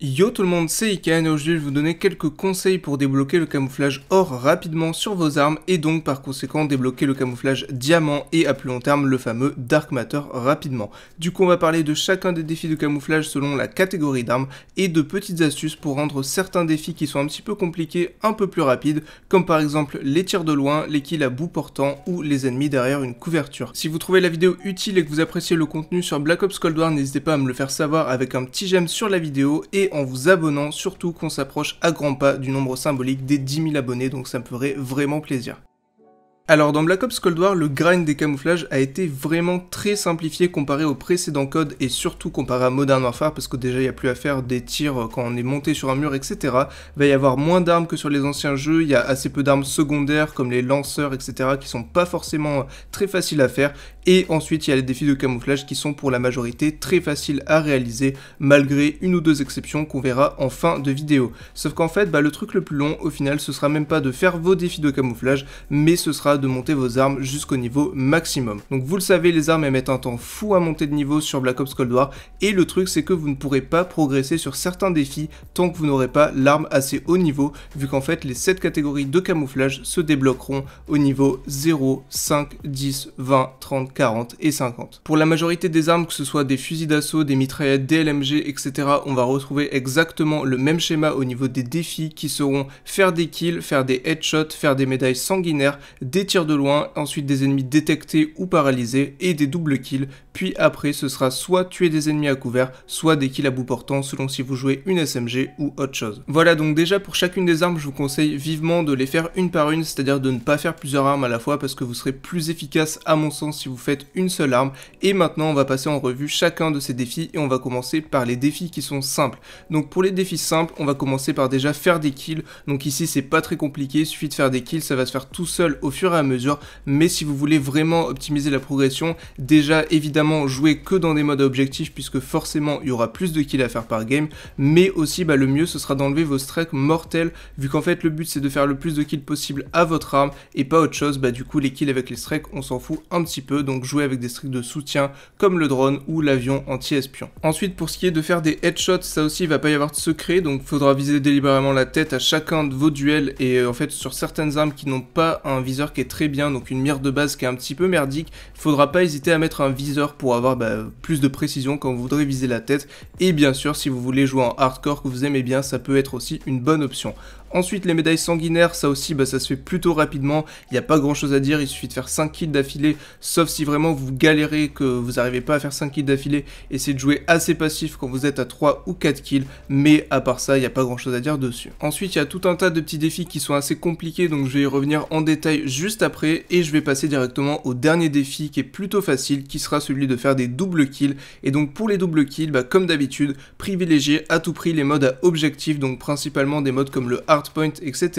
Yo tout le monde, c'est Ikan et aujourd'hui je vais vous donner quelques conseils pour débloquer le camouflage or rapidement sur vos armes et donc par conséquent débloquer le camouflage diamant et à plus long terme le fameux dark matter rapidement. Du coup on va parler de chacun des défis de camouflage selon la catégorie d'armes et de petites astuces pour rendre certains défis qui sont un petit peu compliqués un peu plus rapides comme par exemple les tirs de loin, les kills à bout portant ou les ennemis derrière une couverture. Si vous trouvez la vidéo utile et que vous appréciez le contenu sur Black Ops Cold War n'hésitez pas à me le faire savoir avec un petit j'aime sur la vidéo et en vous abonnant, surtout qu'on s'approche à grands pas du nombre symbolique des 10 000 abonnés, donc ça me ferait vraiment plaisir. Alors dans Black Ops Cold War, le grind des camouflages a été vraiment très simplifié comparé aux précédents codes, et surtout comparé à Modern Warfare parce que déjà il n'y a plus à faire des tirs quand on est monté sur un mur etc. Il va y avoir moins d'armes que sur les anciens jeux, il y a assez peu d'armes secondaires comme les lanceurs etc. qui sont pas forcément très faciles à faire et ensuite, il y a les défis de camouflage qui sont pour la majorité très faciles à réaliser, malgré une ou deux exceptions qu'on verra en fin de vidéo. Sauf qu'en fait, bah, le truc le plus long, au final, ce sera même pas de faire vos défis de camouflage, mais ce sera de monter vos armes jusqu'au niveau maximum. Donc vous le savez, les armes, elles mettent un temps fou à monter de niveau sur Black Ops Cold War, et le truc, c'est que vous ne pourrez pas progresser sur certains défis tant que vous n'aurez pas l'arme assez haut niveau, vu qu'en fait, les 7 catégories de camouflage se débloqueront au niveau 0, 5, 10, 20, 30, 40 et 50. Pour la majorité des armes, que ce soit des fusils d'assaut, des mitraillettes, des LMG, etc., on va retrouver exactement le même schéma au niveau des défis qui seront faire des kills, faire des headshots, faire des médailles sanguinaires, des tirs de loin, ensuite des ennemis détectés ou paralysés et des doubles kills, puis après ce sera soit tuer des ennemis à couvert, soit des kills à bout portant selon si vous jouez une SMG ou autre chose. Voilà donc déjà pour chacune des armes je vous conseille vivement de les faire une par une, c'est-à-dire de ne pas faire plusieurs armes à la fois parce que vous serez plus efficace à mon sens si vous faites une seule arme. Et maintenant on va passer en revue chacun de ces défis et on va commencer par les défis qui sont simples. Donc pour les défis simples on va commencer par déjà faire des kills, donc ici c'est pas très compliqué, il suffit de faire des kills, ça va se faire tout seul au fur et à mesure, mais si vous voulez vraiment optimiser la progression, déjà évidemment jouer que dans des modes objectifs puisque forcément il y aura plus de kills à faire par game, mais aussi bah, le mieux ce sera d'enlever vos strikes mortels vu qu'en fait le but c'est de faire le plus de kills possible à votre arme et pas autre chose, bah du coup les kills avec les strikes on s'en fout un petit peu donc jouer avec des strikes de soutien comme le drone ou l'avion anti-espion. Ensuite pour ce qui est de faire des headshots ça aussi il va pas y avoir de secret donc faudra viser délibérément la tête à chacun de vos duels et euh, en fait sur certaines armes qui n'ont pas un viseur qui est très bien donc une mire de base qui est un petit peu merdique, faudra pas hésiter à mettre un viseur pour avoir bah, plus de précision quand vous voudrez viser la tête. Et bien sûr, si vous voulez jouer en hardcore que vous aimez bien, ça peut être aussi une bonne option. Ensuite, les médailles sanguinaires, ça aussi, bah, ça se fait plutôt rapidement. Il n'y a pas grand chose à dire, il suffit de faire 5 kills d'affilée, sauf si vraiment vous galérez, que vous n'arrivez pas à faire 5 kills d'affilée. Essayez de jouer assez passif quand vous êtes à 3 ou 4 kills, mais à part ça, il n'y a pas grand chose à dire dessus. Ensuite, il y a tout un tas de petits défis qui sont assez compliqués, donc je vais y revenir en détail juste après, et je vais passer directement au dernier défi qui est plutôt facile, qui sera celui de faire des doubles kills. Et donc pour les doubles kills, bah, comme d'habitude, privilégiez à tout prix les modes à objectif, donc principalement des modes comme le hard Point etc.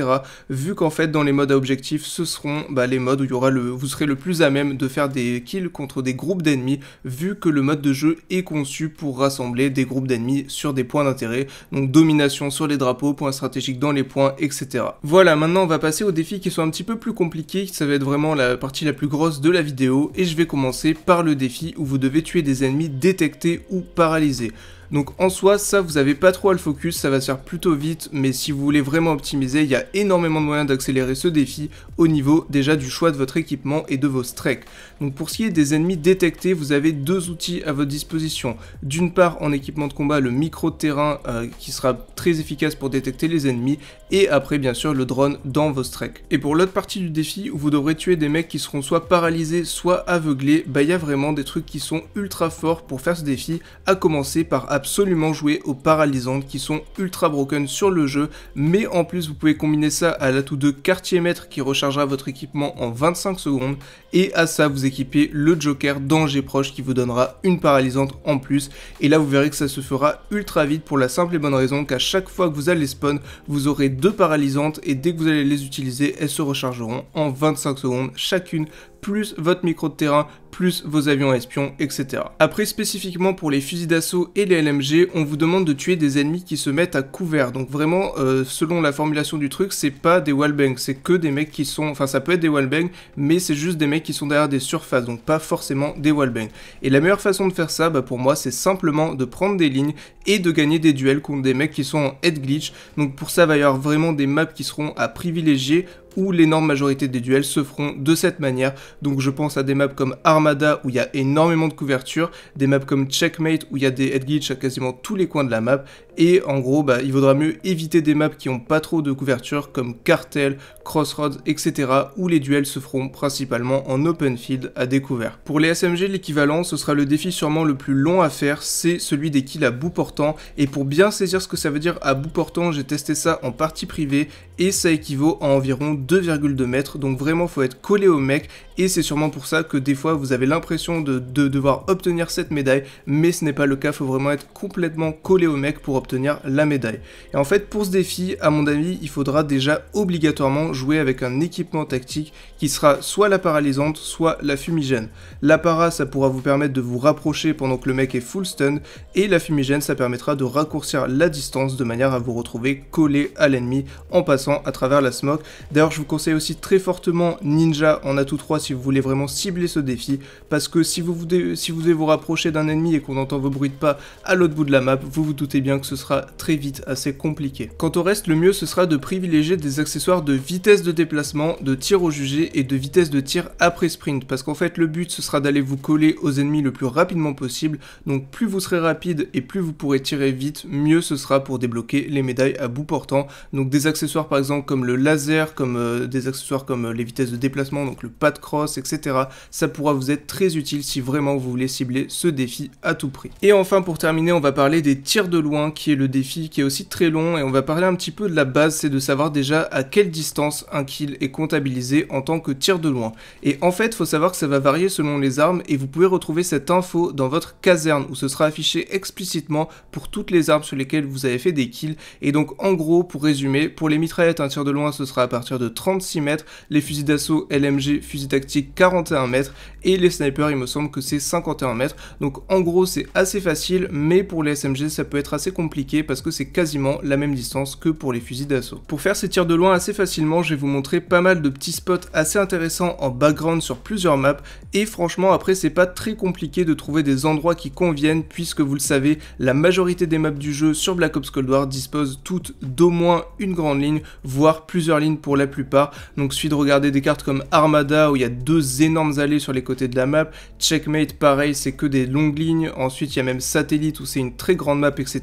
Vu qu'en fait dans les modes à objectifs, ce seront bah, les modes où il y aura le, vous serez le plus à même de faire des kills contre des groupes d'ennemis, vu que le mode de jeu est conçu pour rassembler des groupes d'ennemis sur des points d'intérêt, donc domination sur les drapeaux, points stratégiques dans les points, etc. Voilà, maintenant on va passer aux défis qui sont un petit peu plus compliqués, ça va être vraiment la partie la plus grosse de la vidéo, et je vais commencer par le défi où vous devez tuer des ennemis détectés ou paralysés. Donc en soi, ça, vous n'avez pas trop à le focus, ça va se faire plutôt vite, mais si vous voulez vraiment optimiser, il y a énormément de moyens d'accélérer ce défi au niveau déjà du choix de votre équipement et de vos streaks. Donc pour ce qui est des ennemis détectés, vous avez deux outils à votre disposition. D'une part, en équipement de combat, le micro terrain euh, qui sera très efficace pour détecter les ennemis, et après, bien sûr, le drone dans vos streaks. Et pour l'autre partie du défi, où vous devrez tuer des mecs qui seront soit paralysés, soit aveuglés, bah il y a vraiment des trucs qui sont ultra forts pour faire ce défi, à commencer par absolument jouer aux paralysantes qui sont ultra broken sur le jeu, mais en plus vous pouvez combiner ça à l'atout de quartier maître qui rechargera votre équipement en 25 secondes, et à ça vous équipez le Joker danger proche qui vous donnera une paralysante en plus, et là vous verrez que ça se fera ultra vite pour la simple et bonne raison qu'à chaque fois que vous allez spawn, vous aurez deux paralysantes et dès que vous allez les utiliser, elles se rechargeront en 25 secondes chacune plus votre micro de terrain, plus vos avions espions, etc. Après, spécifiquement pour les fusils d'assaut et les LMG, on vous demande de tuer des ennemis qui se mettent à couvert. Donc vraiment, euh, selon la formulation du truc, c'est pas des wallbangs, c'est que des mecs qui sont... Enfin, ça peut être des wallbangs, mais c'est juste des mecs qui sont derrière des surfaces, donc pas forcément des wallbangs. Et la meilleure façon de faire ça, bah, pour moi, c'est simplement de prendre des lignes et de gagner des duels contre des mecs qui sont en head glitch. Donc pour ça, il va y avoir vraiment des maps qui seront à privilégier où l'énorme majorité des duels se feront de cette manière. Donc je pense à des maps comme Armada où il y a énormément de couverture, des maps comme Checkmate où il y a des head glitch à quasiment tous les coins de la map. Et en gros, bah, il vaudra mieux éviter des maps qui n'ont pas trop de couverture comme Cartel, Crossroads, etc. où les duels se feront principalement en open field à découvert. Pour les SMG, l'équivalent, ce sera le défi sûrement le plus long à faire, c'est celui des kills à bout portant. Et pour bien saisir ce que ça veut dire à bout portant, j'ai testé ça en partie privée et ça équivaut à environ 2,2 mètres donc vraiment faut être collé au mec et c'est sûrement pour ça que des fois vous avez l'impression de, devoir obtenir cette médaille, mais ce n'est pas le cas, faut vraiment être complètement collé au mec pour obtenir la médaille. Et en fait pour ce défi, à mon avis, il faudra déjà obligatoirement jouer avec un équipement tactique qui sera soit la paralysante, soit la fumigène. La para ça pourra vous permettre de vous rapprocher pendant que le mec est full stun, et la fumigène ça permettra de raccourcir la distance de manière à vous retrouver collé à l'ennemi en passant à travers la smoke. D'ailleurs je vous conseille aussi très fortement Ninja en atout 3 trois si vous voulez vraiment cibler ce défi, parce que si vous, devez, si vous devez vous rapprocher d'un ennemi et qu'on entend vos bruits de pas à l'autre bout de la map, vous vous doutez bien que ce sera très vite assez compliqué. Quant au reste, le mieux ce sera de privilégier des accessoires de vitesse de déplacement, de tir au jugé et de vitesse de tir après sprint, parce qu'en fait le but ce sera d'aller vous coller aux ennemis le plus rapidement possible, donc plus vous serez rapide et plus vous pourrez tirer vite, mieux ce sera pour débloquer les médailles à bout portant, donc des accessoires par exemple comme le laser, comme euh, des accessoires comme euh, les vitesses de déplacement, donc le pas de cross, etc. Ça pourra vous être très utile si vraiment vous voulez cibler ce défi à tout prix. Et enfin pour terminer, on va parler des tirs de loin, qui est le défi qui est aussi très long, et on va parler un petit peu de la base, c'est de savoir déjà à quelle distance un kill est comptabilisé en tant que tir de loin. Et en fait, faut savoir que ça va varier selon les armes, et vous pouvez retrouver cette info dans votre caserne, où ce sera affiché explicitement pour toutes les armes sur lesquelles vous avez fait des kills. Et donc en gros, pour résumer, pour les mitraillettes, un tir de loin, ce sera à partir de 36 mètres, les fusils d'assaut, LMG, fusils tactiques, 41 mètres et les snipers il me semble que c'est 51 mètres. Donc en gros c'est assez facile mais pour les SMG ça peut être assez compliqué parce que c'est quasiment la même distance que pour les fusils d'assaut. Pour faire ces tirs de loin assez facilement je vais vous montrer pas mal de petits spots assez intéressants en background sur plusieurs maps et franchement après c'est pas très compliqué de trouver des endroits qui conviennent puisque vous le savez la majorité des maps du jeu sur Black Ops Cold War disposent toutes d'au moins une grande ligne voire plusieurs lignes pour la plupart donc suffit de regarder des cartes comme Armada où il y a deux énormes allées sur les côtés de la map. Checkmate, pareil, c'est que des longues lignes. Ensuite, il y a même Satellite où c'est une très grande map, etc.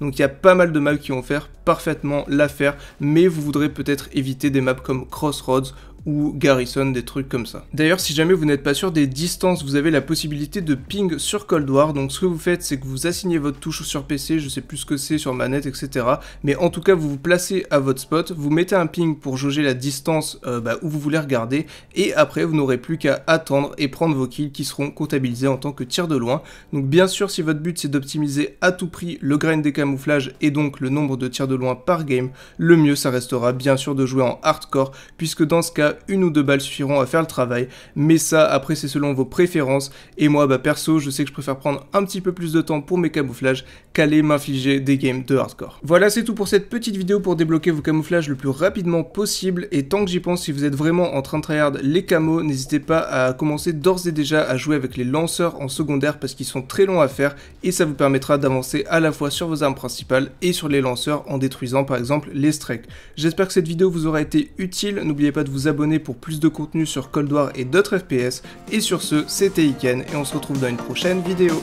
Donc il y a pas mal de maps qui vont faire parfaitement l'affaire, mais vous voudrez peut-être éviter des maps comme Crossroads ou Garrison, des trucs comme ça. D'ailleurs, si jamais vous n'êtes pas sûr des distances, vous avez la possibilité de ping sur Cold War, donc ce que vous faites, c'est que vous assignez votre touche sur PC, je sais plus ce que c'est, sur manette, etc. Mais en tout cas, vous vous placez à votre spot, vous mettez un ping pour jauger la distance euh, bah, où vous voulez regarder, et après, vous n'aurez plus qu'à attendre et prendre vos kills qui seront comptabilisés en tant que tir de loin. Donc bien sûr, si votre but c'est d'optimiser à tout prix le grain des camouflages et donc le nombre de tirs de loin par game, le mieux ça restera bien sûr de jouer en hardcore, puisque dans ce cas, une ou deux balles suffiront à faire le travail, mais ça après c'est selon vos préférences, et moi bah, perso je sais que je préfère prendre un petit peu plus de temps pour mes camouflages qu'aller m'infliger des games de hardcore. Voilà c'est tout pour cette petite vidéo pour débloquer vos camouflages le plus rapidement possible, et tant que j'y pense, si vous êtes vraiment en train de tryhard les camos, n'hésitez pas à commencer d'ores et déjà à jouer avec les lanceurs en secondaire parce qu'ils sont très longs à faire, et ça vous permettra d'avancer à la fois sur vos armes principales et sur les lanceurs en détruisant par exemple les streaks. J'espère que cette vidéo vous aura été utile, n'oubliez pas de vous abonner pour plus de contenu sur Cold War et d'autres FPS. Et sur ce, c'était Iken et on se retrouve dans une prochaine vidéo.